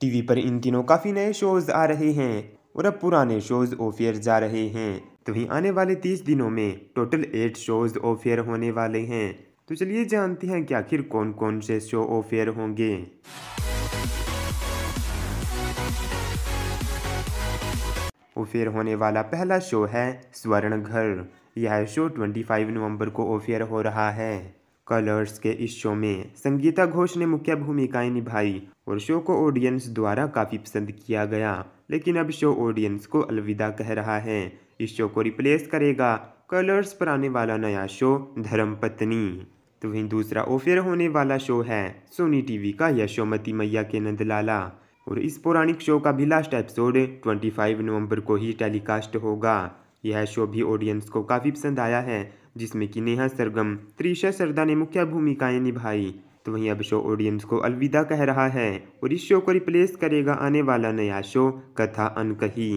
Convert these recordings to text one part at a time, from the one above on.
TV पर इन दिनों काफी नए शोज आ रहे हैं और अब पुराने शोज ऑफेयर जा रहे हैं तो वही आने वाले तीस दिनों में टोटल एट शोज ऑफेयर होने वाले हैं तो चलिए जानते हैं कि आखिर कौन कौन से शो ऑफेयर होंगे ओफेयर होने वाला पहला शो है स्वर्ण घर यह शो 25 नवंबर को ऑफेयर हो रहा है कलर्स के इस शो में संगीता घोष ने मुख्य भूमिकाएं निभाई और शो को ऑडियंस द्वारा काफ़ी पसंद किया गया लेकिन अब शो ऑडियंस को अलविदा कह रहा है इस शो को रिप्लेस करेगा कलर्स पर आने वाला नया शो धर्म पत्नी तो वहीं दूसरा ओफेयर होने वाला शो है सोनी टीवी का यशोमती मैया के नंदलाला और इस पौराणिक शो का भी लास्ट एपिसोड 25 नवंबर को ही टेलीकास्ट होगा यह शो भी ऑडियंस को काफ़ी पसंद आया है जिसमें कि नेहा सरगम त्रिशा सरदा ने मुख्य भूमिकाएं निभाई तो वहीं अब शो ऑडियंस को अलविदा कह रहा है और इस शो को रिप्लेस करेगा आने वाला नया शो कथा अनकही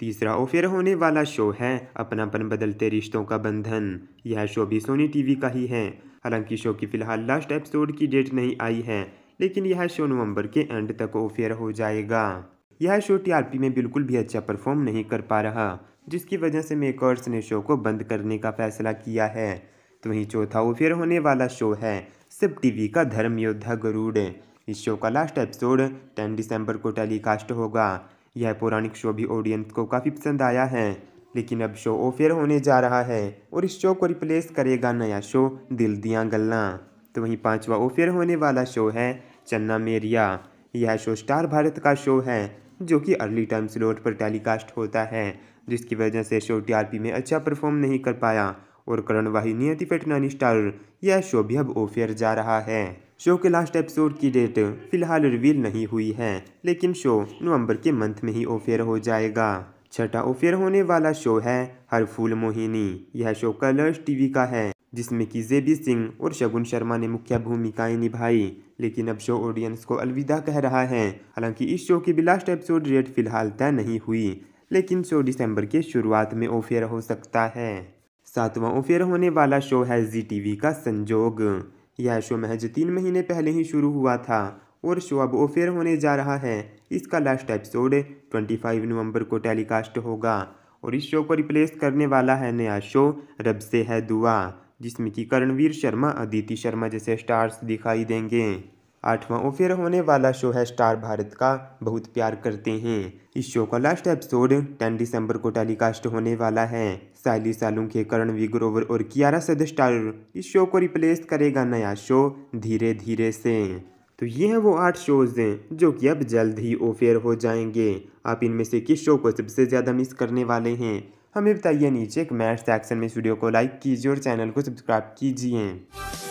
तीसरा और होने वाला शो है अपनापन बदलते रिश्तों का बंधन यह शो भी सोनी टीवी का ही है हालांकि शो की फिलहाल लास्ट एपिसोड की डेट नहीं आई है लेकिन यह शो नवंबर के एंड तक ओफेयर हो जाएगा यह शो टीआरपी में बिल्कुल भी अच्छा परफॉर्म नहीं कर पा रहा जिसकी वजह से मेकर्स ने शो को बंद करने का फैसला किया है तो वहीं चौथा ओफियर होने वाला शो है सिप टीवी का धर्म योद्धा गरुड़ इस शो का लास्ट एपिसोड 10 दिसंबर को टेलीकास्ट होगा यह पौराणिक शो भी ऑडियंस को काफ़ी पसंद आया है लेकिन अब शो ओफेयर होने जा रहा है और इस शो को रिप्लेस करेगा नया शो दिल दिया गल्ला तो वहीं पाँचवा ओफेयर होने वाला शो है चन्ना मेरिया यह शो स्टार भारत का शो है जो कि अर्ली टाइम स्लॉट पर टेलीकास्ट होता है जिसकी वजह से शो टीआरपी में अच्छा परफॉर्म नहीं कर पाया और करण वाही नियति पेटनानी स्टार यह शो भी अब ओफियर जा रहा है शो के लास्ट एपिसोड की डेट फिलहाल रिवील नहीं हुई है लेकिन शो नवंबर के मंथ में ही ओफियर हो जाएगा छठा ऑफेयर होने वाला शो है हर फूल मोहिनी यह शो कलर्स टीवी का है जिसमें कि जेबी सिंह और शगुन शर्मा ने मुख्य भूमिकाएं निभाई लेकिन अब शो ऑडियंस को अलविदा कह रहा है हालांकि इस शो की लास्ट एपिसोड रेट फिलहाल तय नहीं हुई लेकिन शो दिसंबर के शुरुआत में ओफेयर हो सकता है सातवां ओफेयर होने वाला शो है जी टी का संजोग यह शो महज तीन महीने पहले ही शुरू हुआ था और शो अब ओफेयर होने जा रहा है इसका लास्ट एपिसोड 25 नवंबर को टेलीकास्ट होगा और इस शो को रिप्लेस करने वाला है नया शो रब से है दुआ जिसमें कि करणवीर शर्मा अदिति शर्मा जैसे स्टार्स दिखाई देंगे आठवां ओफेयर होने वाला शो है स्टार भारत का बहुत प्यार करते हैं इस शो का लास्ट एपिसोड 10 दिसंबर को टेलीकास्ट होने वाला है सालों के करण विग्रोवर और कियारा स्टार इस शो को रिप्लेस करेगा नया शो धीरे धीरे से तो ये हैं वो आठ शोज जो कि अब जल्द ही ओफेयर हो जाएंगे आप इनमें से किस शो को सबसे ज़्यादा मिस करने वाले हैं हमें बताइए नीचे एक सेक्शन में इस वीडियो को लाइक कीजिए और चैनल को सब्सक्राइब कीजिए